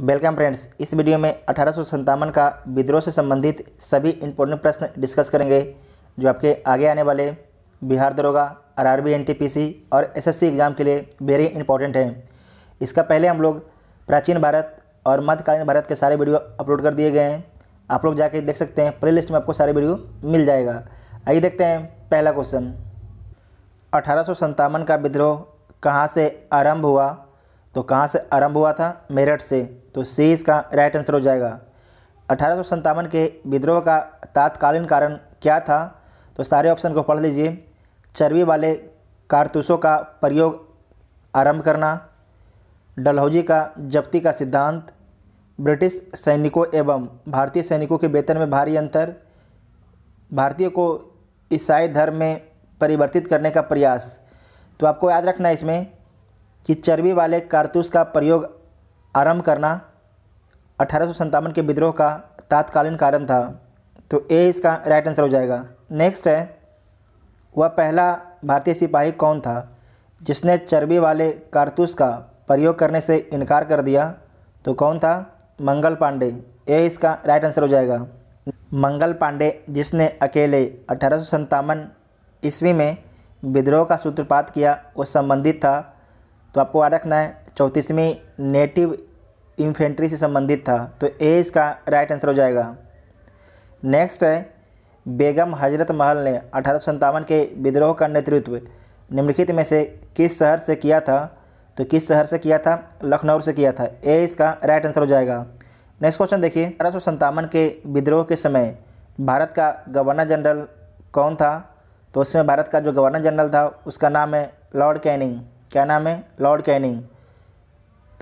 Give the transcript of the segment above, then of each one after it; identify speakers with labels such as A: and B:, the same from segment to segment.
A: welcome friends इस video में अठारह का विद्रोह से संबंधित सभी इम्पोर्टेंट प्रश्न डिस्कस करेंगे जो आपके आगे आने वाले बिहार दरोगा R R B N T P C और एस एस सी एग्ज़ाम के लिए वेरी इंपॉर्टेंट है इसका पहले हम लोग प्राचीन भारत और मध्यकालीन भारत के सारे वीडियो अपलोड कर दिए गए हैं आप लोग जाके देख सकते हैं प्ले लिस्ट में आपको सारे वीडियो मिल जाएगा आइए देखते हैं पहला क्वेश्चन अठारह का विद्रोह कहाँ से आरम्भ हुआ तो कहाँ से आरंभ हुआ था मेरठ से तो सी इसका राइट आंसर हो जाएगा अठारह के विद्रोह का तात्कालीन कारण क्या था तो सारे ऑप्शन को पढ़ लीजिए चर्बी वाले कारतूसों का प्रयोग आरंभ करना डलहौजी का जब्ती का सिद्धांत ब्रिटिश सैनिकों एवं भारतीय सैनिकों के वेतन में भारी अंतर भारतीयों को ईसाई धर्म में परिवर्तित करने का प्रयास तो आपको याद रखना है इसमें कि चर्बी वाले कारतूस का प्रयोग आरंभ करना अठारह के विद्रोह का तात्कालीन कारण था तो ए इसका राइट आंसर हो जाएगा नेक्स्ट है वह पहला भारतीय सिपाही कौन था जिसने चर्बी वाले कारतूस का प्रयोग करने से इनकार कर दिया तो कौन था मंगल पांडे ए इसका राइट आंसर हो जाएगा मंगल पांडे जिसने अकेले अठारह ईस्वी में विद्रोह का सूत्रपात किया वो संबंधित था तो आपको याद रखना है चौंतीसवीं नेटिव इन्फेंट्री से संबंधित था तो ए इसका राइट आंसर हो जाएगा नेक्स्ट है बेगम हजरत महल ने अठारह के विद्रोह का नेतृत्व निम्नलिखित में से किस शहर से किया था तो किस शहर से किया था लखनऊ से किया था ए इसका राइट आंसर हो जाएगा नेक्स्ट क्वेश्चन देखिए अठारह के विद्रोह के समय भारत का गवर्नर जनरल कौन था तो उसमें भारत का जो गवर्नर जनरल था उसका नाम है लॉर्ड कैनिंग क्या नाम है लॉर्ड कैनिंग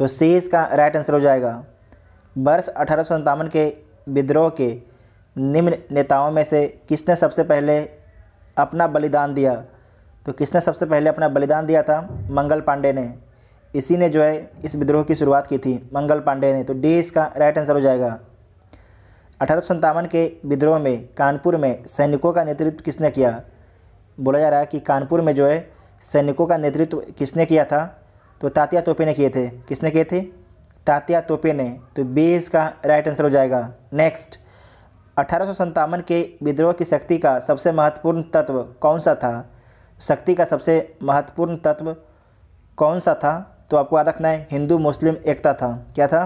A: तो सी इसका राइट आंसर हो जाएगा वर्ष अठारह के विद्रोह के निम्न नेताओं में से किसने सबसे पहले अपना बलिदान दिया तो किसने सबसे पहले अपना बलिदान दिया था मंगल पांडे ने इसी ने जो है इस विद्रोह की शुरुआत की थी मंगल पांडे ने तो डी इसका राइट आंसर हो जाएगा अठारह के विद्रोह में कानपुर में सैनिकों का नेतृत्व किसने किया बोला जा रहा है कि कानपुर में जो है सैनिकों का नेतृत्व किसने किया था तो तात्या तोपे ने किए थे किसने किए थे तात्या तोपे ने तो बी इसका राइट आंसर हो जाएगा नेक्स्ट अठारह के विद्रोह की शक्ति का सबसे महत्वपूर्ण तत्व कौन सा था शक्ति का सबसे महत्वपूर्ण तत्व कौन सा था तो आपको याद रखना है हिंदू मुस्लिम एकता था क्या था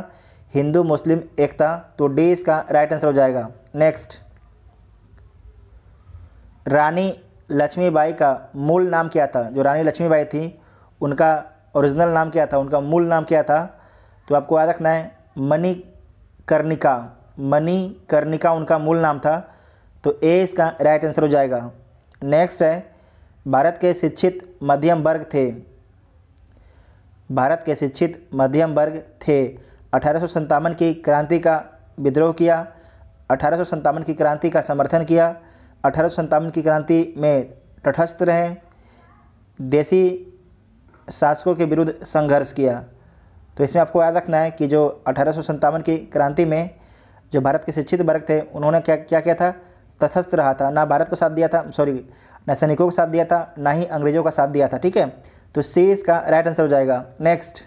A: हिंदू मुस्लिम एकता तो डी इसका राइट आंसर हो जाएगा नेक्स्ट रानी लक्ष्मीबाई का मूल नाम क्या था जो रानी लक्ष्मीबाई थी उनका ओरिजिनल नाम क्या था उनका मूल नाम क्या था तो आपको याद रखना है मनी कर्णिका मनी कर्णिका उनका मूल नाम था तो ए इसका राइट आंसर हो जाएगा नेक्स्ट है भारत के शिक्षित मध्यम वर्ग थे भारत के शिक्षित मध्यम वर्ग थे अठारह की क्रांति का विद्रोह किया अठारह की क्रांति का समर्थन किया अठारह की क्रांति में तटस्थ रहे देसी शासकों के विरुद्ध संघर्ष किया तो इसमें आपको याद रखना है कि जो अठारह की क्रांति में जो भारत के शिक्षित वर्ग थे उन्होंने क्या क्या किया था तथस्थ रहा था ना भारत को साथ दिया था सॉरी ना सैनिकों का साथ दिया था ना ही अंग्रेजों का साथ दिया था ठीक है तो सी इसका राइट आंसर हो जाएगा नेक्स्ट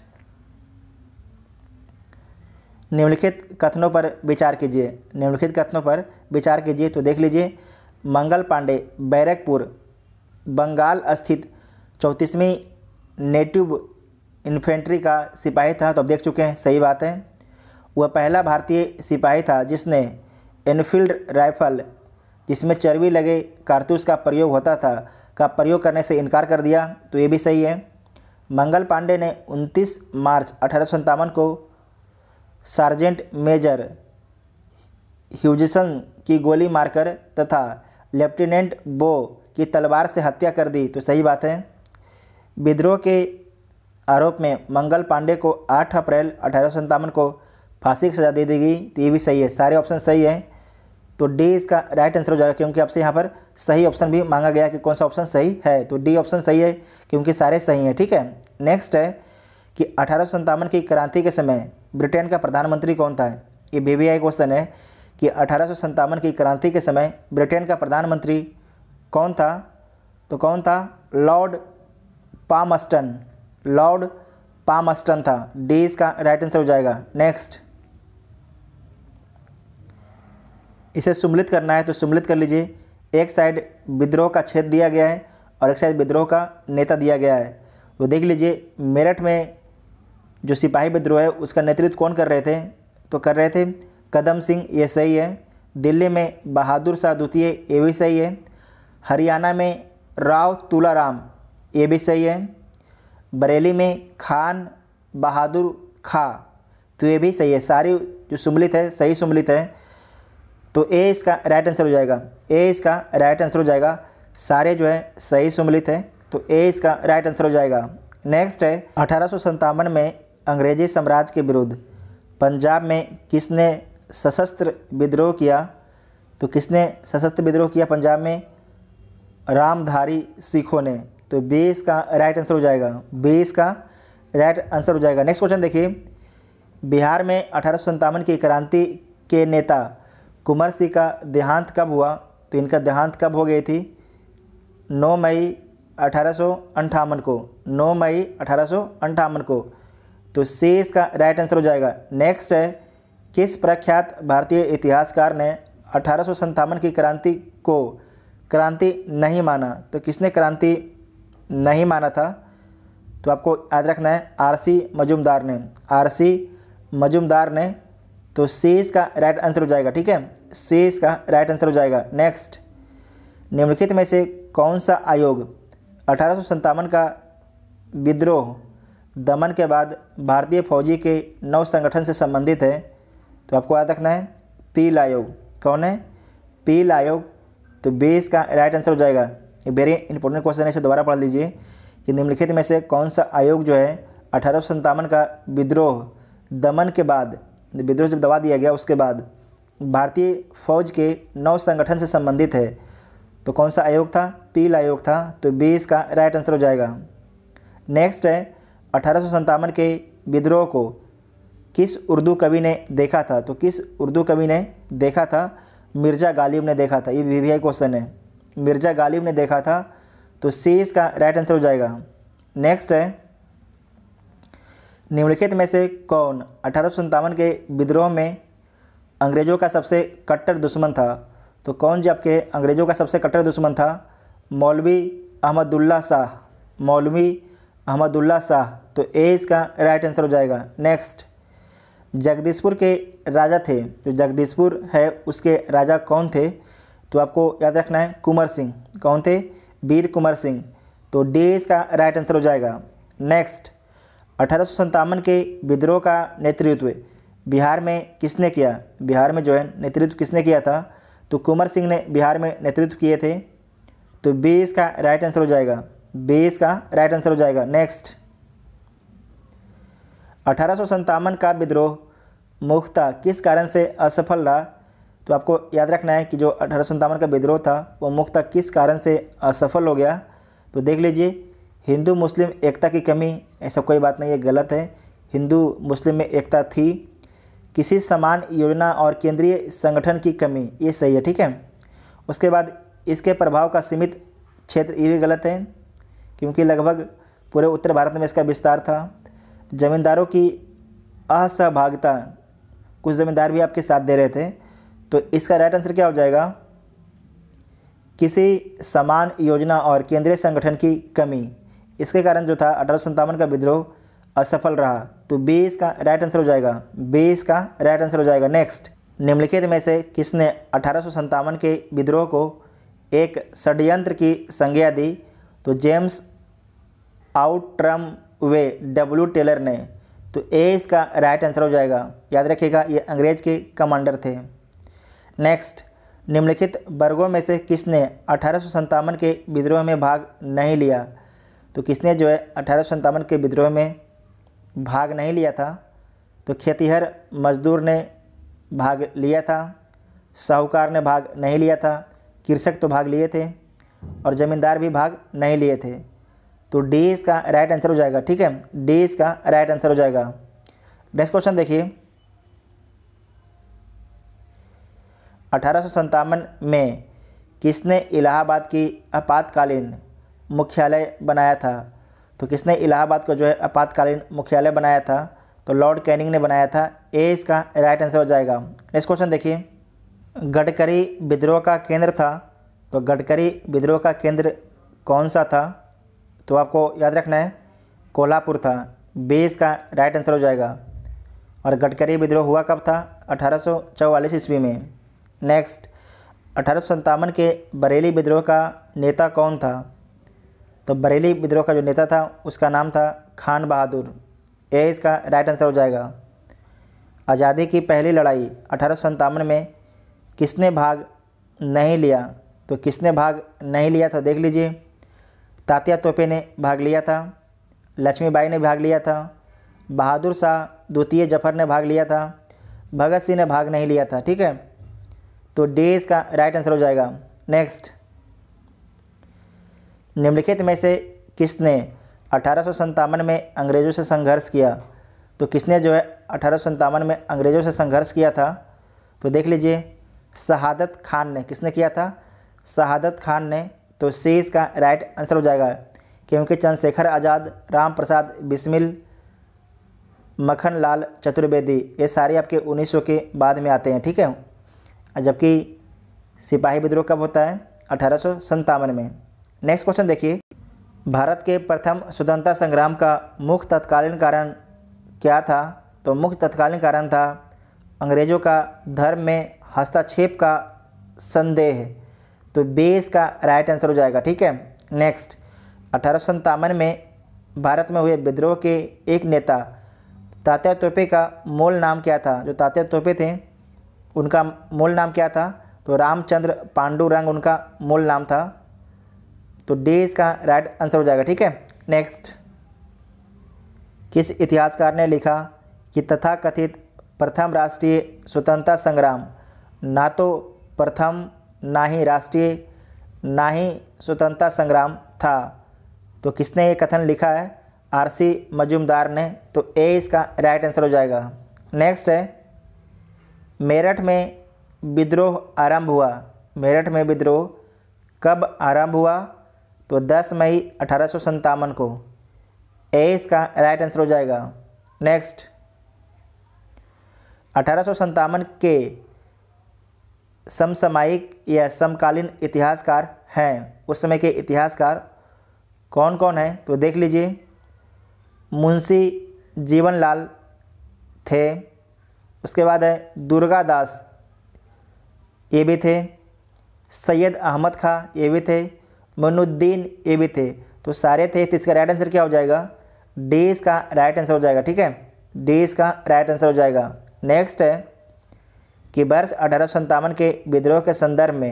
A: निम्नलिखित कथनों पर विचार कीजिए निम्नलिखित कथनों पर विचार कीजिए तो देख लीजिए मंगल पांडे बैरकपुर बंगाल स्थित चौंतीसवीं नेटिव इन्फेंट्री का सिपाही था तो अब देख चुके हैं सही बात है वह पहला भारतीय सिपाही था जिसने एनफील्ड राइफल जिसमें चर्बी लगे कारतूस का प्रयोग होता था का प्रयोग करने से इनकार कर दिया तो ये भी सही है मंगल पांडे ने 29 मार्च अठारह को सार्जेंट मेजर ह्यूजसन की गोली मारकर तथा लेफ्टिनेंट बो की तलवार से हत्या कर दी तो सही बात है विद्रोह के आरोप में मंगल पांडे को 8 अप्रैल अठारह को फांसी की सज़ा दे दी गई तो ये भी सही है सारे ऑप्शन सही हैं तो डी इसका राइट आंसर हो जाएगा क्योंकि आपसे यहाँ पर सही ऑप्शन भी मांगा गया कि कौन सा ऑप्शन सही है तो डी ऑप्शन सही है क्योंकि सारे सही हैं ठीक है नेक्स्ट है कि अठारह की क्रांति के समय ब्रिटेन का प्रधानमंत्री कौन था ये बी बी क्वेश्चन है कि अठारह की क्रांति के समय ब्रिटेन का प्रधानमंत्री कौन था तो कौन था लॉर्ड पामस्टन लॉर्ड पामस्टन था डी इसका राइट आंसर हो जाएगा नेक्स्ट इसे सुमलित करना है तो सुमलित कर लीजिए एक साइड विद्रोह का छेद दिया गया है और एक साइड विद्रोह का नेता दिया गया है तो देख लीजिए मेरठ में जो सिपाही विद्रोह है उसका नेतृत्व कौन कर रहे थे तो कर रहे थे कदम सिंह ये सही है दिल्ली में बहादुर शाह द्वितीय ये भी सही है हरियाणा में राव तुलाराम ये भी सही है बरेली में खान बहादुर खा तो ये भी सही है सारी जो सुमलित है सही सुमलित है तो ए इसका राइट आंसर हो जाएगा ए इसका राइट आंसर हो जाएगा सारे जो है सही सुमलित है तो ए इसका राइट आंसर हो जाएगा नेक्स्ट है अठारह में अंग्रेजी साम्राज्य के विरुद्ध पंजाब में किसने सशस्त्र विद्रोह किया तो किसने सशस्त्र विद्रोह किया पंजाब में रामधारी सिखों ने तो बेस का राइट आंसर हो जाएगा बेस का राइट आंसर हो जाएगा नेक्स्ट क्वेश्चन देखिए बिहार में अठारह की क्रांति के नेता कुंवर सिंह का देहांत कब हुआ तो इनका देहांत कब हो गई थी 9 मई अठारह को 9 मई अठारह को तो शेष का राइट आंसर हो जाएगा नेक्स्ट है किस प्रख्यात भारतीय इतिहासकार ने अठारह की क्रांति को क्रांति नहीं माना तो किसने क्रांति नहीं माना था तो आपको याद रखना है आरसी मजुमदार ने आरसी मजुमदार ने तो सीज का राइट आंसर हो जाएगा ठीक है सीज का राइट आंसर हो जाएगा नेक्स्ट निम्नलिखित में से कौन सा आयोग अठारह का विद्रोह दमन के बाद भारतीय फौजी के नौ संगठन से संबंधित है तो आपको याद रखना है पील आयोग कौन है पील आयोग तो बीस का राइट आंसर हो जाएगा ये वेरी इंपॉर्टेंट क्वेश्चन है इसे दोबारा पढ़ लीजिए कि निम्नलिखित में से कौन सा आयोग जो है अठारह का विद्रोह दमन के बाद विद्रोह जब दबा दिया गया उसके बाद भारतीय फौज के नौ संगठन से संबंधित है तो कौन सा आयोग था पील आयोग था तो बी इसका राइट आंसर हो जाएगा नेक्स्ट है अठारह के विद्रोह को किस उर्दू कवि ने देखा था तो किस उर्दू कवि ने देखा था मिर्ज़ा गालिब ने देखा था ये वी वी आई क्वेश्चन है मिर्ज़ा गालिब ने देखा था तो सी इसका राइट आंसर हो जाएगा नेक्स्ट है निम्नलिखित में से कौन अठारह के विद्रोह में अंग्रेज़ों का सबसे कट्टर दुश्मन था तो कौन जब के अंग्रेज़ों का सबसे कट्टर दुश्मन था मौलवी अहमदुल्ला शाह मौलवी अहमदुल्ला शाह तो ए इसका राइट आंसर हो जाएगा नेक्स्ट जगदीशपुर के राजा थे जो जगदीशपुर है उसके राजा कौन थे तो आपको याद रखना है कुंवर सिंह कौन थे वीर कुमार सिंह तो डी इसका राइट आंसर हो जाएगा नेक्स्ट अठारह के विद्रोह का नेतृत्व बिहार में किसने किया बिहार में जो है नेतृत्व किसने किया था तो कुंवर सिंह ने बिहार में नेतृत्व किए थे तो बी इसका राइट आंसर हो जाएगा बी इसका राइट आंसर हो जाएगा नेक्स्ट अठारह का विद्रोह मुख्ता किस कारण से असफल रहा तो आपको याद रखना है कि जो अठारह का विद्रोह था वो मुख्यतः किस कारण से असफल हो गया तो देख लीजिए हिंदू मुस्लिम एकता की कमी ऐसा कोई बात नहीं है गलत है हिंदू मुस्लिम में एकता थी किसी समान योजना और केंद्रीय संगठन की कमी ये सही है ठीक है उसके बाद इसके प्रभाव का सीमित क्षेत्र ये भी गलत है क्योंकि लगभग पूरे उत्तर भारत में इसका विस्तार था ज़मींदारों की असहभागिता कुछ ज़मींदार भी आपके साथ दे रहे थे तो इसका राइट आंसर क्या हो जाएगा किसी समान योजना और केंद्रीय संगठन की कमी इसके कारण जो था अठारह का विद्रोह असफल रहा तो बी इसका राइट आंसर हो जाएगा बी इसका राइट आंसर हो जाएगा नेक्स्ट निम्नलिखित में से किसने अठारह के विद्रोह को एक षडयंत्र की संज्ञा दी तो जेम्स आउट्रम वे डब्ल्यू टेलर ने तो ए इसका राइट आंसर हो जाएगा याद रखिएगा ये अंग्रेज के कमांडर थे नेक्स्ट निम्नलिखित वर्गों में से किसने अठारह के विद्रोह में भाग नहीं लिया तो किसने जो है अठारह के विद्रोह में भाग नहीं लिया था तो खेतीहर मजदूर ने भाग लिया था साहूकार ने भाग नहीं लिया था कृषक तो भाग लिए थे और ज़मींदार भी भाग नहीं लिए थे तो डी इसका राइट आंसर हो जाएगा ठीक है डी इसका राइट आंसर हो जाएगा नेक्स्ट क्वेश्चन देखिए अठारह में किसने इलाहाबाद की आपातकालीन मुख्यालय बनाया था तो किसने इलाहाबाद को जो है आपातकालीन मुख्यालय बनाया था तो लॉर्ड कैनिंग ने बनाया था ए इसका राइट आंसर हो जाएगा नेक्स्ट क्वेश्चन देखिए गडकरी विद्रोह का केंद्र था तो गडकरी विद्रोह का केंद्र कौन सा था तो आपको याद रखना है कोल्हापुर था बी इसका राइट आंसर हो जाएगा और गडकरी विद्रोह हुआ कब था अठारह ईस्वी में नेक्स्ट अठारह के बरेली विद्रोह का नेता कौन था तो बरेली विद्रोह का जो नेता था उसका नाम था खान बहादुर ए इसका राइट आंसर हो जाएगा आज़ादी की पहली लड़ाई अठारह में किसने भाग नहीं लिया तो किसने भाग नहीं लिया था देख लीजिए तात्या तोपे ने भाग लिया था लक्ष्मीबाई ने भाग लिया था बहादुर शाह द्वितीय जफर ने भाग लिया था भगत सिंह ने भाग नहीं लिया था ठीक है तो डे इसका राइट आंसर हो जाएगा नेक्स्ट निम्नलिखित में से किसने अठारह में अंग्रेज़ों से संघर्ष किया तो किसने जो है अठारह में अंग्रेज़ों से संघर्ष किया था तो देख लीजिए शहादत खान ने किसने किया था शहादत खान ने तो सी इसका राइट आंसर हो जाएगा क्योंकि चंद्रशेखर आज़ाद राम प्रसाद बिस्मिल मखन लाल चतुर्वेदी ये सारे आपके 1900 के बाद में आते हैं ठीक है जबकि सिपाही विद्रोह कब होता है अठारह में नेक्स्ट क्वेश्चन देखिए भारत के प्रथम स्वतंत्रता संग्राम का मुख्य तत्कालीन कारण क्या था तो मुख्य तत्कालीन कारण था अंग्रेज़ों का धर्म में हस्तक्षेप का संदेह तो बेस का राइट आंसर हो जाएगा ठीक है नेक्स्ट अठारह में भारत में हुए विद्रोह के एक नेता तात्या तोपे का मूल नाम क्या था जो तात्या तोपे थे उनका मूल नाम क्या था तो रामचंद्र पांडुरंग उनका मूल नाम था तो डी इसका राइट आंसर हो जाएगा ठीक है नेक्स्ट किस इतिहासकार ने लिखा कि तथा कथित प्रथम राष्ट्रीय स्वतंत्रता संग्राम ना तो प्रथम ना ही राष्ट्रीय ना ही स्वतंत्रता संग्राम था तो किसने ये कथन लिखा है आरसी मजूमदार ने तो ए इसका राइट आंसर हो जाएगा नेक्स्ट है मेरठ में विद्रोह आरंभ हुआ मेरठ में विद्रोह कब आरंभ हुआ तो 10 मई अठारह को ए इसका राइट आंसर हो जाएगा नेक्स्ट अठारह के समसामायिक या समकालीन इतिहासकार हैं उस समय के इतिहासकार कौन कौन हैं तो देख लीजिए मुंशी जीवनलाल थे उसके बाद है दुर्गा दास ये भी थे सैयद अहमद खां ये भी थे मनुद्दीन ये भी थे तो सारे थे तो इसका राइट आंसर क्या हो जाएगा डी का राइट आंसर हो जाएगा ठीक है डी का राइट आंसर हो जाएगा नेक्स्ट है कि वर्ष अठारह के विद्रोह के संदर्भ में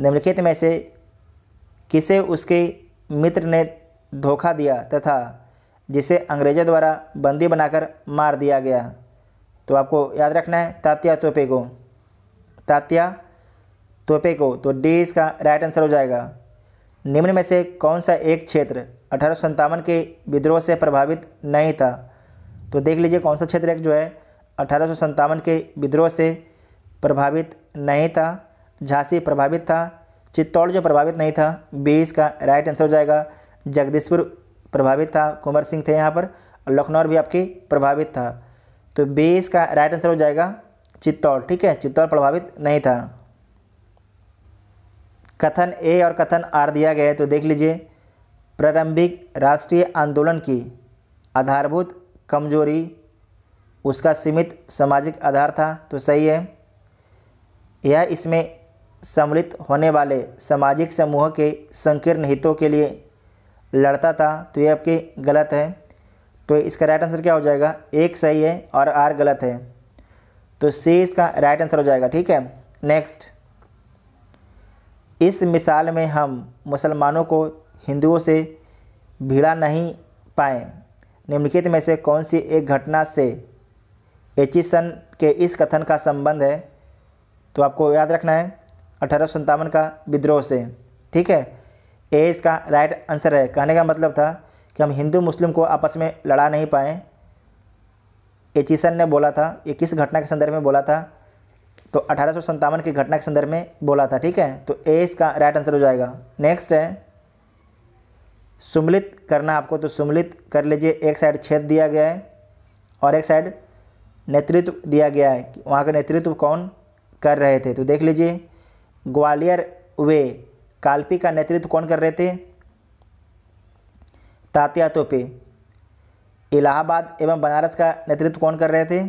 A: निम्नलिखित में से किसे उसके मित्र ने धोखा दिया तथा जिसे अंग्रेजों द्वारा बंदी बनाकर मार दिया गया तो आपको याद रखना है तात्या तोपे को तात्या को तो डी इसका राइट आंसर हो जाएगा निम्न में से कौन सा एक क्षेत्र अठारह के विद्रोह से प्रभावित नहीं था तो देख लीजिए कौन सा क्षेत्र एक जो है अठारह के विद्रोह से प्रभावित नहीं था झांसी प्रभावित था चित्तौड़ जो प्रभावित नहीं था बी इसका राइट आंसर हो जाएगा जगदीशपुर प्रभावित था कुंवर सिंह थे यहाँ पर लखनऊ भी आपकी प्रभावित था तो बी इसका राइट आंसर हो जाएगा चित्तौड़ ठीक है चित्तौड़ प्रभावित नहीं था कथन ए और कथन आर दिया गया है तो देख लीजिए प्रारंभिक राष्ट्रीय आंदोलन की आधारभूत कमजोरी उसका सीमित सामाजिक आधार था तो सही है यह इसमें सम्मिलित होने वाले सामाजिक समूह के संकीर्ण हितों के लिए लड़ता था तो यह आपके गलत है तो इसका राइट आंसर क्या हो जाएगा एक सही है और आर गलत है तो सी इसका राइट आंसर हो जाएगा ठीक है नेक्स्ट इस मिसाल में हम मुसलमानों को हिंदुओं से भिड़ा नहीं पाए निम्नलिखित में से कौन सी एक घटना से एचिसन के इस कथन का संबंध है तो आपको याद रखना है अठारह का विद्रोह से ठीक है ए इसका राइट आंसर है कहने का मतलब था कि हम हिंदू मुस्लिम को आपस में लड़ा नहीं पाए एचिसन ने बोला था ये किस घटना के संदर्भ में बोला था तो अठारह की घटना के संदर्भ में बोला था ठीक है तो ए इसका राइट आंसर हो जाएगा नेक्स्ट है सुमलित करना आपको तो सुमलित कर लीजिए एक साइड छेद दिया गया है और एक साइड नेतृत्व दिया गया है कि वहाँ का नेतृत्व कौन कर रहे थे तो देख लीजिए ग्वालियर वे काल्पी का नेतृत्व कौन कर रहे थे तात्या तोपे इलाहाबाद एवं बनारस का नेतृत्व कौन कर रहे थे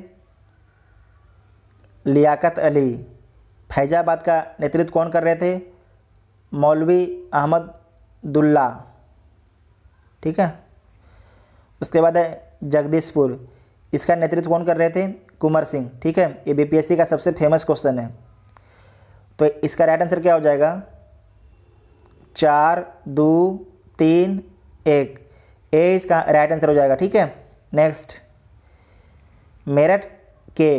A: लियाकत अली फैजाबाद का नेतृत्व कौन कर रहे थे मौलवी अहमद दुल्ला ठीक है उसके बाद है जगदीशपुर इसका नेतृत्व कौन कर रहे थे कुमार सिंह ठीक है ये बीपीएससी का सबसे फेमस क्वेश्चन है तो इसका राइट आंसर क्या हो जाएगा चार दो तीन एक ए इसका राइट आंसर हो जाएगा ठीक है नेक्स्ट मेरठ के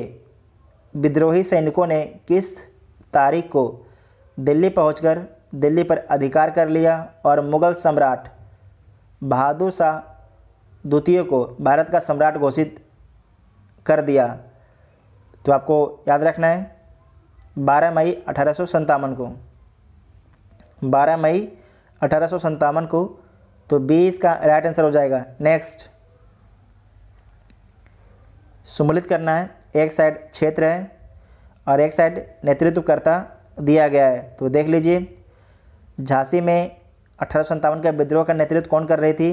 A: विद्रोही सैनिकों ने किस तारीख को दिल्ली पहुंचकर दिल्ली पर अधिकार कर लिया और मुग़ल सम्राट बहादुर शाह द्वितीय को भारत का सम्राट घोषित कर दिया तो आपको याद रखना है 12 मई अठारह को 12 मई अठारह को तो बी इसका राइट आंसर हो जाएगा नेक्स्ट सुमलित करना है एक साइड क्षेत्र है और एक साइड नेतृत्वकर्ता दिया गया है तो देख लीजिए झांसी में अठारह का विद्रोह का नेतृत्व कौन कर रही थी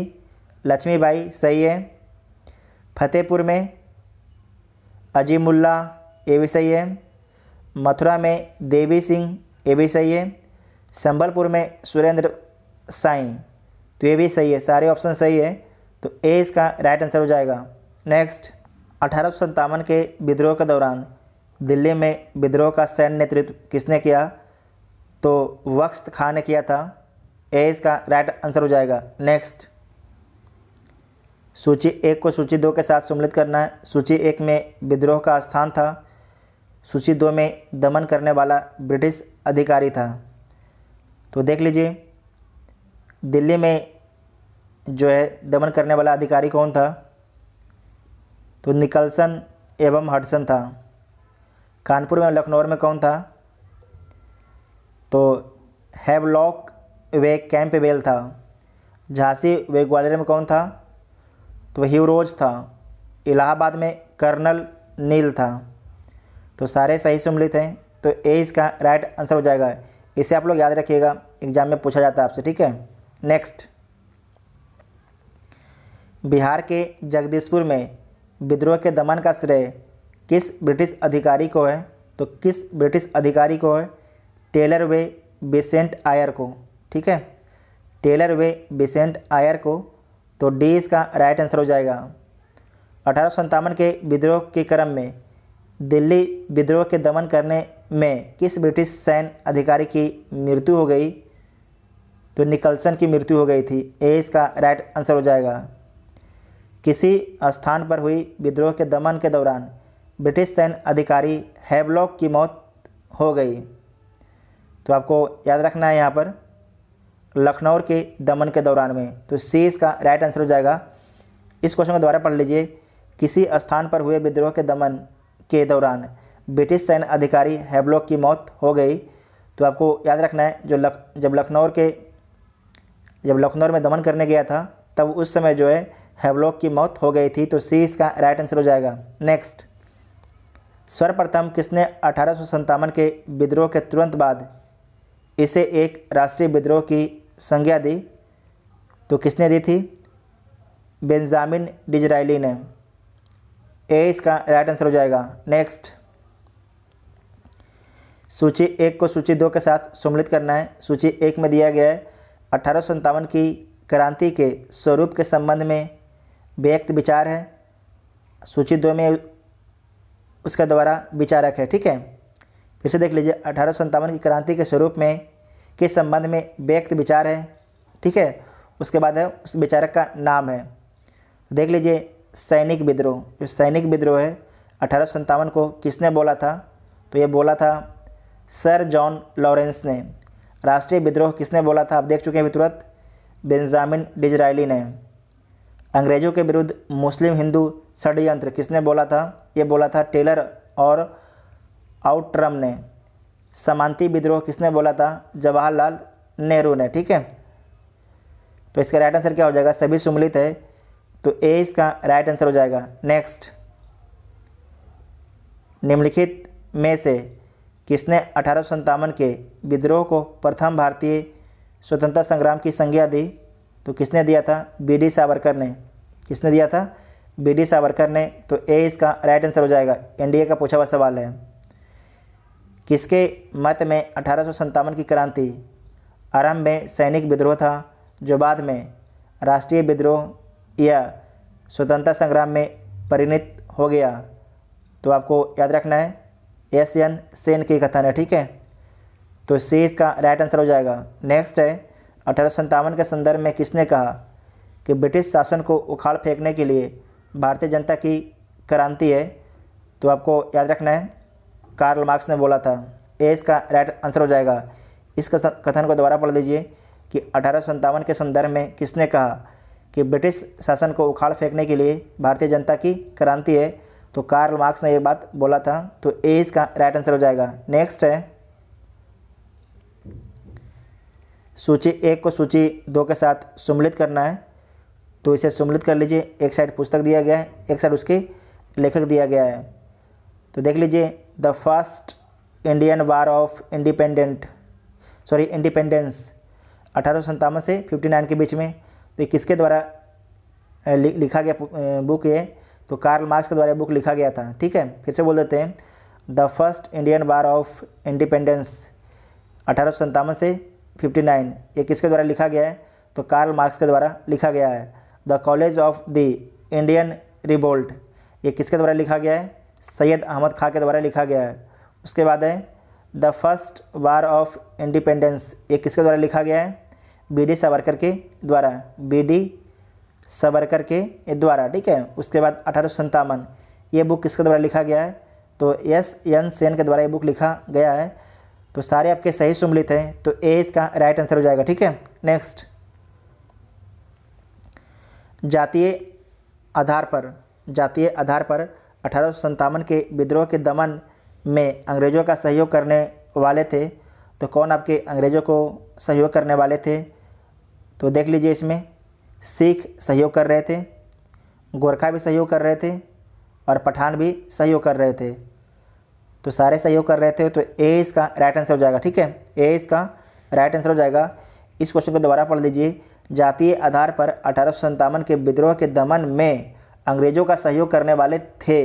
A: लक्ष्मीबाई सही है फतेहपुर में अजीमुल्ला ये भी सही है मथुरा में देवी सिंह ये भी सही है संबलपुर में सुरेंद्र साई तो ये भी सही है सारे ऑप्शन सही है तो ए इसका राइट आंसर हो जाएगा नेक्स्ट अठारह के विद्रोह के दौरान दिल्ली में विद्रोह का सैन्य नेतृत्व किसने किया तो वक्त खां ने किया था ए इसका राइट आंसर हो जाएगा नेक्स्ट सूची एक को सूची दो के साथ सम्मिलित करना है सूची एक में विद्रोह का स्थान था सूची दो में दमन करने वाला ब्रिटिश अधिकारी था तो देख लीजिए दिल्ली में जो है दमन करने वाला अधिकारी कौन था तो निकलसन एवं हडसन था कानपुर में लखनऊ में कौन था तो हैवलॉक वे कैंप वेल था झांसी वे ग्वालियर में कौन था तो हीरोज था इलाहाबाद में कर्नल नील था तो सारे सही सम्मिलित हैं तो ए इसका राइट आंसर हो जाएगा इसे आप लोग याद रखिएगा एग्ज़ाम में पूछा जाता है आपसे ठीक है नेक्स्ट बिहार के जगदीशपुर में विद्रोह के दमन का श्रेय किस ब्रिटिश अधिकारी को है तो किस ब्रिटिश अधिकारी को है टेलर वे बेसेंट आयर को ठीक है टेलर वे बेसेंट आयर को तो डी इसका राइट आंसर हो जाएगा अठारह के विद्रोह के क्रम में दिल्ली विद्रोह के दमन करने में किस ब्रिटिश सैन्य अधिकारी की मृत्यु हो गई तो निकलसन की मृत्यु हो गई थी ए इसका राइट आंसर हो जाएगा किसी स्थान पर हुई विद्रोह के दमन के दौरान ब्रिटिश सैन्य अधिकारी हैवलॉक की मौत हो गई तो आपको याद रखना है यहाँ पर लखनऊ के दमन के दौरान में तो सी इसका राइट आंसर हो जाएगा इस क्वेश्चन को दोबारा पढ़ लीजिए किसी स्थान पर हुए विद्रोह के दमन के दौरान ब्रिटिश सैन्य अधिकारी हैवलॉक की मौत हो गई तो आपको याद रखना है जो लख जब लखनऊ के जब लखनऊ में दमन करने गया था तब उस समय जो है हेवलॉक की मौत हो गई थी तो सी इसका राइट आंसर हो जाएगा नेक्स्ट सर्वप्रथम किसने अठारह के विद्रोह के तुरंत बाद इसे एक राष्ट्रीय विद्रोह की संज्ञा दी तो किसने दी थी बेंजामिन डिजराइली ने ए इसका राइट आंसर हो जाएगा नेक्स्ट सूची एक को सूची दो के साथ सम्मिलित करना है सूची एक में दिया गया है अठारह की क्रांति के स्वरूप के संबंध में व्यक्त विचार है सूची दो में उसका द्वारा विचारक है ठीक है फिर से देख लीजिए अठारह की क्रांति के स्वरूप में के संबंध में व्यक्त विचार है ठीक है उसके बाद है उस विचारक का नाम है देख लीजिए सैनिक विद्रोह जो सैनिक विद्रोह है अठारह को किसने बोला था तो ये बोला था सर जॉन लॉरेंस ने राष्ट्रीय विद्रोह किसने बोला था आप देख चुके हैं तुरंत बेंजामिन डिजराइली ने अंग्रेज़ों के विरुद्ध मुस्लिम हिंदू षडयंत्र किसने बोला था ये बोला था टेलर और आउट्रम ने समांति विद्रोह किसने बोला था जवाहरलाल नेहरू ने ठीक है तो इसका राइट आंसर क्या हो जाएगा सभी सुमिलित है तो ए इसका राइट आंसर हो जाएगा नेक्स्ट निम्नलिखित में से किसने अठारह के विद्रोह को प्रथम भारतीय स्वतंत्रता संग्राम की संज्ञा दी तो किसने दिया था बी डी सावरकर ने किसने दिया था बी डी सावरकर ने तो ए इसका राइट आंसर हो जाएगा एनडीए का पूछा हुआ सवाल है किसके मत में अठारह की क्रांति आरंभ में सैनिक विद्रोह था जो बाद में राष्ट्रीय विद्रोह या स्वतंत्रता संग्राम में परिणित हो गया तो आपको याद रखना है एस एन सेन के कथन है ठीक है तो सी इसका राइट आंसर हो जाएगा नेक्स्ट है अठारह के संदर्भ में किसने कहा कि ब्रिटिश शासन को उखाड़ फेंकने के लिए भारतीय जनता की क्रांति है तो आपको याद रखना है कार्ल मार्क्स ने बोला था ए इसका राइट आंसर हो जाएगा इस कथन को दोबारा पढ़ लीजिए कि अठारह के संदर्भ में किसने कहा कि ब्रिटिश शासन को उखाड़ फेंकने के लिए भारतीय जनता की क्रांति है तो कार्ल मार्क्स ने ये बात बोला था तो ए इसका राइट आंसर हो जाएगा नेक्स्ट है सूची एक को सूची दो के साथ सुमिलित करना है तो इसे सुमिलित कर लीजिए एक साइड पुस्तक दिया गया है एक साइड उसके लेखक दिया गया है तो देख लीजिए the first Indian war of independent sorry independence अठारह से 59 के बीच में तो किसके द्वारा लिखा गया बुक है तो कार्ल मार्क्स के द्वारा बुक लिखा गया था ठीक है फिर से बोल देते हैं the first Indian war of independence अठारह से 59 ये किसके द्वारा लिखा गया है तो कार्ल मार्क्स के द्वारा लिखा गया है the college of the Indian revolt ये किसके द्वारा लिखा गया है सैयद अहमद खां के द्वारा लिखा गया है उसके बाद है the first war of independence ये किसके द्वारा लिखा गया है बी डी सावरकर के द्वारा बी डी सबरकर के द्वारा ठीक है उसके बाद अठारह ये बुक किसके द्वारा लिखा गया है तो एस एन सेन के द्वारा ये बुक लिखा गया है तो सारे आपके सही सुमिलित हैं तो ए इसका राइट आंसर हो जाएगा ठीक है नेक्स्ट जातीय आधार पर जातीय आधार पर अठारह के विद्रोह के दमन में अंग्रेज़ों का सहयोग करने वाले थे तो कौन आपके अंग्रेज़ों को सहयोग करने वाले थे तो देख लीजिए इसमें सिख सहयोग कर रहे थे गोरखा भी सहयोग कर रहे थे और पठान भी सहयोग कर रहे थे तो सारे सहयोग कर रहे थे तो ए इसका राइट आंसर हो जाएगा ठीक है ए इसका राइट आंसर हो जाएगा इस क्वेश्चन को दोबारा पढ़ लीजिए जातीय आधार पर अठारह के विद्रोह के दमन में अंग्रेज़ों का सहयोग करने वाले थे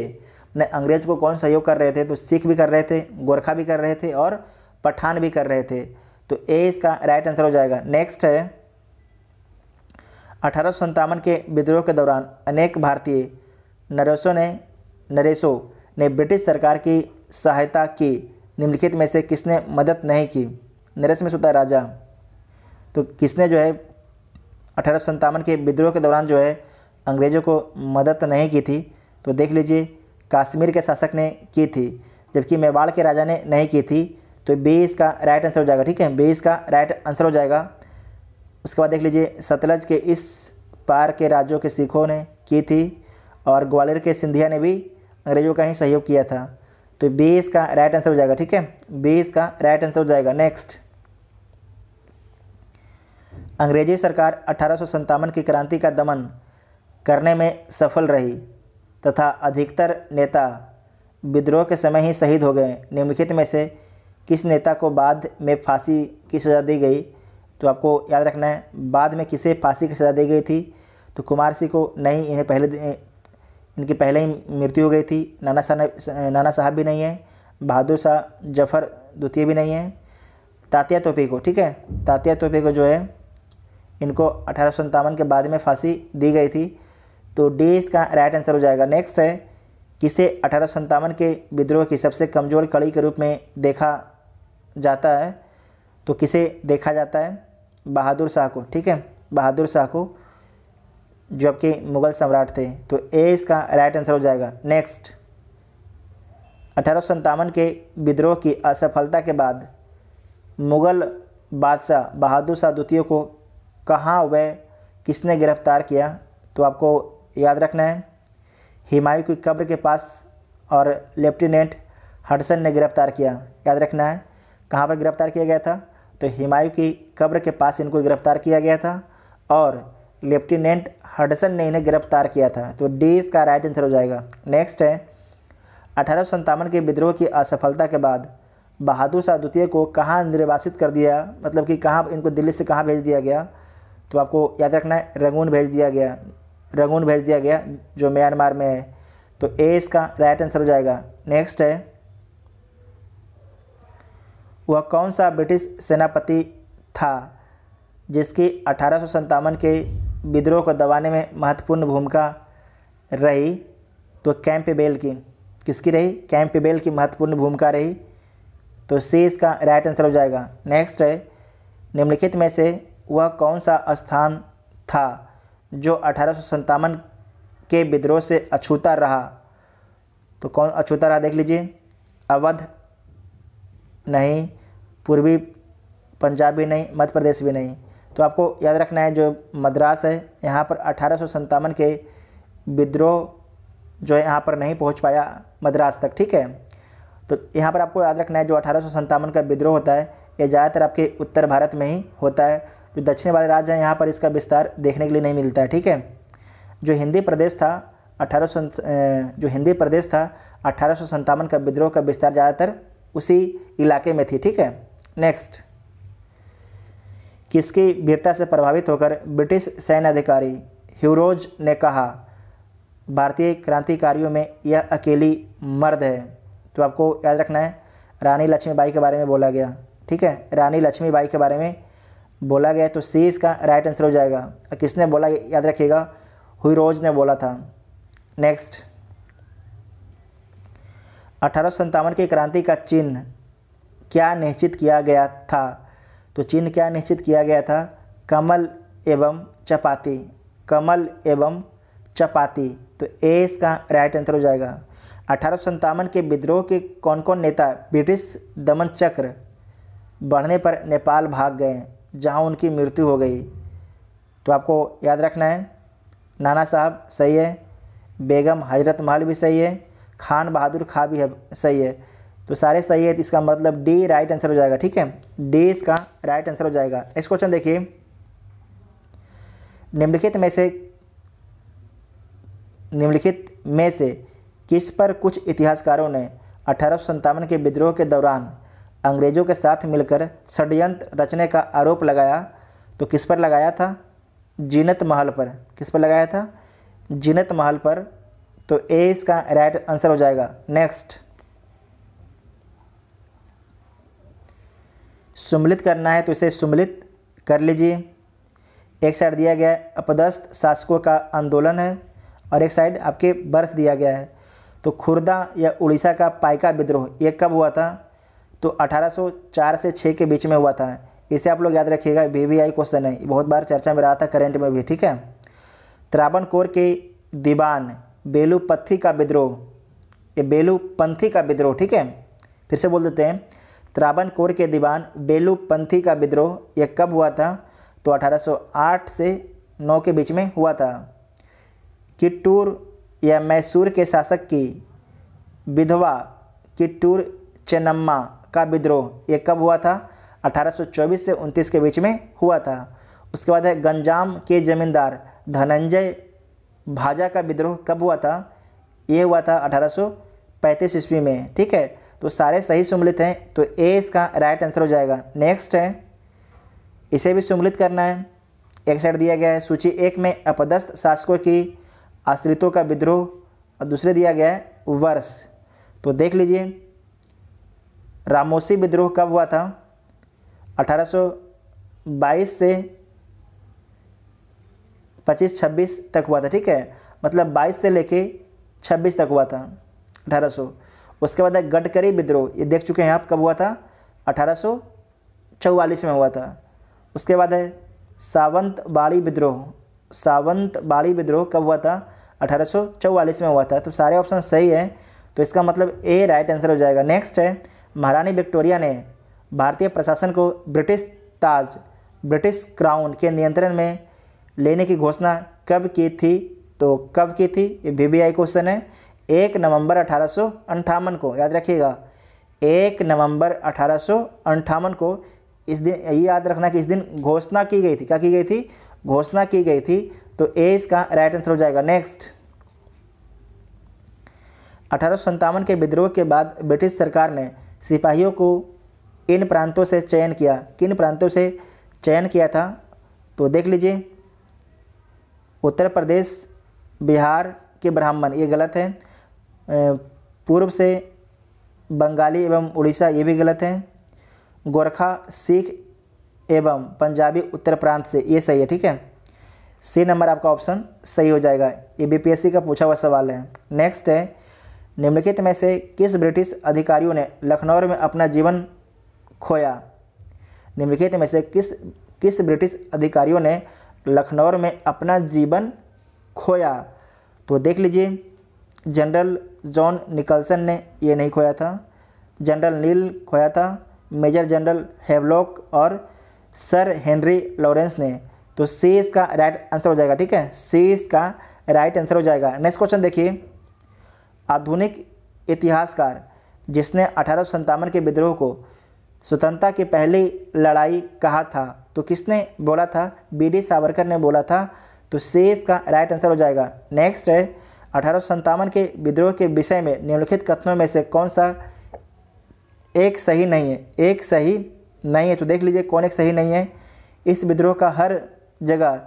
A: ने अंग्रेज को कौन सहयोग कर रहे थे तो सिख भी कर रहे थे गोरखा भी कर रहे थे और पठान भी कर रहे थे तो ए इसका राइट आंसर हो जाएगा नेक्स्ट है अठारह के विद्रोह के दौरान अनेक भारतीय नरेशों ने नरेशों ने ब्रिटिश सरकार की सहायता की निम्नलिखित में से किसने मदद नहीं की नरेश में सुता राजा तो किसने जो है अठारह के विद्रोह के दौरान जो है अंग्रेज़ों को मदद नहीं की थी तो देख लीजिए कश्मीर के शासक ने की थी जबकि मेवाड़ के राजा ने नहीं की थी तो बी इसका राइट आंसर हो जाएगा ठीक है बी इसका राइट आंसर हो जाएगा उसके बाद देख लीजिए सतलज के इस पार के राज्यों के सिखों ने की थी और ग्वालियर के सिंधिया ने भी अंग्रेजों का ही सहयोग किया था तो बीस का राइट आंसर हो जाएगा ठीक है बीस का राइट आंसर हो जाएगा नेक्स्ट अंग्रेजी सरकार अठारह की क्रांति का दमन करने में सफल रही तथा अधिकतर नेता विद्रोह के समय ही शहीद हो गए निम्नलिखित में से किस नेता को बाद में फांसी की सज़ा दी गई तो आपको याद रखना है बाद में किसे फांसी की सज़ा दी गई थी तो कुमार सिंह को नहीं इन्हें पहले इनकी पहले ही मृत्यु हो गई थी नाना साहब नाना साहब भी नहीं है बहादुर शाह जफर द्वितीय भी नहीं है तात्या तोपे को ठीक है तात्या तोपे को जो है इनको अठारह के बाद में फांसी दी गई थी तो डी इसका राइट आंसर हो जाएगा नेक्स्ट है किसे अठारह के विद्रोह की सबसे कमज़ोर कड़ी के रूप में देखा जाता है तो किसे देखा जाता है बहादुर शाह को ठीक है बहादुर शाह को जो आपके मुगल सम्राट थे तो ए इसका राइट आंसर हो जाएगा नेक्स्ट अठारह के विद्रोह की असफलता के बाद मुगल बादशाह बहादुर शाह द्वितीय को कहाँ वह किसने गिरफ्तार किया तो आपको याद रखना है हिमायू की कब्र के पास और लेफ्टिनेंट हडसन ने गिरफ्तार किया याद रखना है कहाँ पर गिरफ्तार किया गया था तो हिमायू की कब्र के पास इनको गिरफ्तार किया गया था और लेफ्टिनेंट हडसन ने इन्हें गिरफ्तार किया था तो डी इसका राइट आंसर हो जाएगा नेक्स्ट है अठारह के विद्रोह की असफलता के बाद बहादुर शाह द्वितीय को कहाँ निर्वासित कर दिया मतलब कि कहाँ इनको दिल्ली से कहाँ भेज दिया गया तो आपको याद रखना है रंगून भेज दिया गया रंगून भेज दिया गया जो म्यांमार में है तो ए इसका राइट आंसर हो जाएगा नेक्स्ट है वह कौन सा ब्रिटिश सेनापति था जिसकी अठारह के विद्रोह को दबाने में महत्वपूर्ण भूमिका रही तो कैंपबेल की किसकी रही कैंपबेल की महत्वपूर्ण भूमिका रही तो सी इसका राइट आंसर हो जाएगा नेक्स्ट है निम्नलिखित में से वह कौन सा स्थान था जो अठारह के विद्रोह से अछूता रहा तो कौन अछूता रहा देख लीजिए अवध नहीं पूर्वी पंजाब भी नहीं मध्य प्रदेश भी नहीं तो आपको याद रखना है जो मद्रास है यहाँ पर अठारह के विद्रोह जो है यहाँ पर नहीं पहुँच पाया मद्रास तक ठीक है तो यहाँ पर आपको याद रखना है जो अठारह का विद्रोह होता है ये ज़्यादातर आपके उत्तर भारत में ही होता है जो दक्षिण वाले राज्य हैं यहाँ पर इसका विस्तार देखने के लिए नहीं मिलता है ठीक है जो हिंदी प्रदेश था अठारह जो हिंदी प्रदेश था अठारह का विद्रोह का विस्तार ज़्यादातर उसी इलाके में थी ठीक है नेक्स्ट किसकी वीरता से प्रभावित होकर ब्रिटिश सैन्य अधिकारी ह्यूरोज ने कहा भारतीय क्रांतिकारियों में यह अकेली मर्द है तो आपको याद रखना है रानी लक्ष्मीबाई के बारे में बोला गया ठीक है रानी लक्ष्मीबाई के बारे में बोला गया तो सी इसका राइट आंसर हो जाएगा और किसने बोला याद रखिएगा हुईरोज ने बोला था नेक्स्ट अठारह की क्रांति का चिन्ह क्या निश्चित किया गया था तो चिन्ह क्या निश्चित किया गया था कमल एवं चपाती कमल एवं चपाती तो ए इसका राइट आंसर हो जाएगा अठारह के विद्रोह के कौन कौन नेता ब्रिटिश दमन चक्र बढ़ने पर नेपाल भाग गए जहां उनकी मृत्यु हो गई तो आपको याद रखना है नाना साहब सही है बेगम हजरत महल भी सही है खान बहादुर खा भी है सही है तो सारे सही है तो इसका मतलब डी राइट आंसर हो जाएगा ठीक है डी इसका राइट आंसर हो जाएगा नेक्स्ट क्वेश्चन देखिए निम्नलिखित में से निम्नलिखित में से किस पर कुछ इतिहासकारों ने अठारह के विद्रोह के दौरान अंग्रेजों के साथ मिलकर षडयंत्र रचने का आरोप लगाया तो किस पर लगाया था जीनत महल पर किस पर लगाया था जीनत महल पर तो ए इसका राइट आंसर हो जाएगा नेक्स्ट सुमिलित करना है तो इसे सुमिलित कर लीजिए एक साइड दिया गया है अपदस्थ शासकों का आंदोलन है और एक साइड आपके वर्ष दिया गया है तो खुर्दा या उड़ीसा का पाइका विद्रोह ये कब हुआ था तो 1804 से 6 के बीच में हुआ था इसे आप लोग याद रखिएगा वी वी आई क्वेश्चन है बहुत बार चर्चा में रहा था करेंट में भी ठीक है कोर के दीवान बेलूपत्थी का विद्रोह ये बेलूपंथी का विद्रोह ठीक है फिर से बोल देते हैं त्रावणकोर के दीवान बेलू पंथी का विद्रोह यह कब हुआ था तो 1808 से 9 के बीच में हुआ था किट्टूर या मैसूर के शासक की विधवा किट्टूर चेन्नम्मा का विद्रोह यह कब हुआ था 1824 से 29 के बीच में हुआ था उसके बाद है गंजाम के जमींदार धनंजय भाजा का विद्रोह कब हुआ था यह हुआ था 1835 ईस्वी में ठीक है तो सारे सही सुमिलित हैं तो ए इसका राइट आंसर हो जाएगा नेक्स्ट है इसे भी सुमिलित करना है एक साइड दिया गया है सूची एक में अपदस्थ शासकों की आश्रितों का विद्रोह और दूसरे दिया गया है वर्ष तो देख लीजिए रामोसी विद्रोह कब हुआ था 1822 से 25-26 तक हुआ था ठीक है मतलब 22 से लेके 26 तक हुआ था 1800 उसके बाद है गडकरी विद्रोह ये देख चुके हैं आप कब हुआ था अठारह में हुआ था उसके बाद है सावंत बाड़ी विद्रोह सावंत बाड़ी विद्रोह कब हुआ था अठारह में हुआ था तो सारे ऑप्शन सही है तो इसका मतलब ए राइट आंसर हो जाएगा नेक्स्ट है महारानी विक्टोरिया ने भारतीय प्रशासन को ब्रिटिश ताज ब्रिटिश क्राउन के नियंत्रण में लेने की घोषणा कब की थी तो कब की थी ये वी क्वेश्चन है एक नवंबर अठारह को याद रखिएगा एक नवंबर अठारह को इस दिन ये याद रखना कि इस दिन घोषणा की गई थी क्या की गई थी घोषणा की गई थी तो ए इसका राइट आंसर हो जाएगा नेक्स्ट अठारह के विद्रोह के बाद ब्रिटिश सरकार ने सिपाहियों को इन प्रांतों से चयन किया किन प्रांतों से चयन किया था तो देख लीजिए उत्तर प्रदेश बिहार के ब्राह्मण ये गलत है पूर्व से बंगाली एवं उड़ीसा ये भी गलत है गोरखा सिख एवं पंजाबी उत्तर प्रांत से ये सही है ठीक है सी नंबर आपका ऑप्शन सही हो जाएगा ये बीपीएससी का पूछा हुआ सवाल है नेक्स्ट है निम्नलिखित में से किस ब्रिटिश अधिकारियों ने लखनऊ में अपना जीवन खोया निम्नलिखित में से किस किस ब्रिटिश अधिकारियों ने लखनऊ में अपना जीवन खोया तो देख लीजिए जनरल जॉन निकलसन ने ये नहीं खोया था जनरल नील खोया था मेजर जनरल हेवलॉक और सर हेनरी लॉरेंस ने तो सी इसका राइट आंसर हो जाएगा ठीक है सी इसका राइट आंसर हो जाएगा नेक्स्ट क्वेश्चन देखिए आधुनिक इतिहासकार जिसने अठारह के विद्रोह को स्वतंत्रता की पहली लड़ाई कहा था तो किसने बोला था बी डी सावरकर ने बोला था तो सी इसका राइट आंसर हो जाएगा नेक्स्ट है अठारह के विद्रोह के विषय में निम्नलिखित कथनों में से कौन सा एक सही नहीं है एक सही नहीं है तो देख लीजिए कौन एक सही नहीं है इस विद्रोह का हर जगह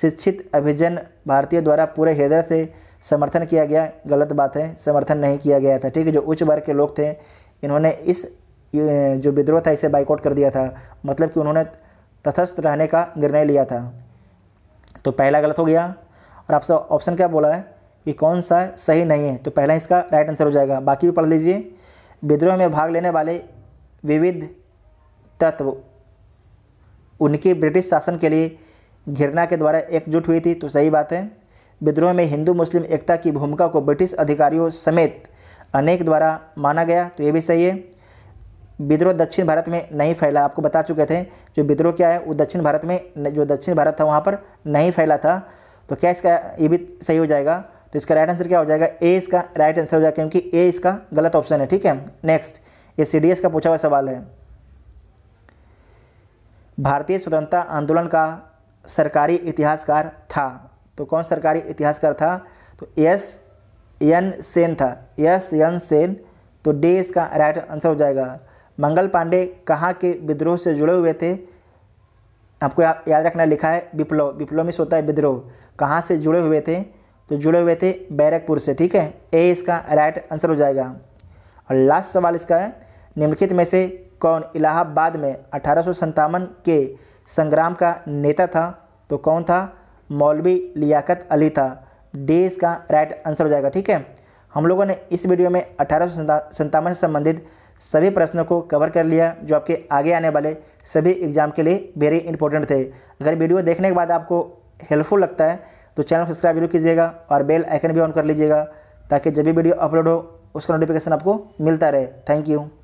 A: शिक्षित अभिजन भारतीय द्वारा पूरे हृदय से समर्थन किया गया गलत बात है समर्थन नहीं किया गया था ठीक है जो उच्च वर्ग के लोग थे इन्होंने इस जो विद्रोह था इसे बाइकआउट कर दिया था मतलब कि उन्होंने तथस्थ रहने का निर्णय लिया था तो पहला गलत हो गया और आपसे ऑप्शन क्या बोला है कि कौन सा सही नहीं है तो पहला इसका राइट आंसर हो जाएगा बाकी भी पढ़ लीजिए विद्रोह में भाग लेने वाले विविध तत्व उनकी ब्रिटिश शासन के लिए घिरना के द्वारा एकजुट हुई थी तो सही बात है विद्रोह में हिंदू मुस्लिम एकता की भूमिका को ब्रिटिश अधिकारियों समेत अनेक द्वारा माना गया तो ये भी सही है विद्रोह दक्षिण भारत में नहीं फैला आपको बता चुके थे जो विद्रोह क्या है वो दक्षिण भारत में जो दक्षिण भारत था वहाँ पर नहीं फैला था तो क्या इसका ये भी सही हो जाएगा तो इसका राइट आंसर क्या हो जाएगा ए इसका राइट आंसर हो जाएगा क्योंकि ए इसका गलत ऑप्शन है ठीक है नेक्स्ट ये सी का पूछा हुआ सवाल है भारतीय स्वतंत्रता आंदोलन का सरकारी इतिहासकार था तो कौन सरकारी इतिहासकार था तो एस एन सेन था एस एन सेन तो डी इसका राइट आंसर हो जाएगा मंगल पांडे कहाँ के विद्रोह से जुड़े हुए थे आपको याद रखना लिखा है विप्लव विप्लव में सोता है विद्रोह कहाँ से जुड़े हुए थे तो जुड़े हुए थे बैरकपुर से ठीक है ए इसका राइट आंसर हो जाएगा और लास्ट सवाल इसका है निम्नलिखित में से कौन इलाहाबाद में अठारह के संग्राम का नेता था तो कौन था मौलवी लियाकत अली था डी इसका राइट आंसर हो जाएगा ठीक है हम लोगों ने इस वीडियो में अठारह से संबंधित सभी प्रश्नों को कवर कर लिया जो आपके आगे आने वाले सभी एग्जाम के लिए वेरी इंपॉर्टेंट थे अगर वीडियो देखने के बाद आपको हेल्पफुल लगता है तो चैनल सब्सक्राइब जरूर कीजिएगा और बेल आइकन भी ऑन कर लीजिएगा ताकि जब भी वीडियो अपलोड हो उसका नोटिफिकेशन आपको मिलता रहे थैंक यू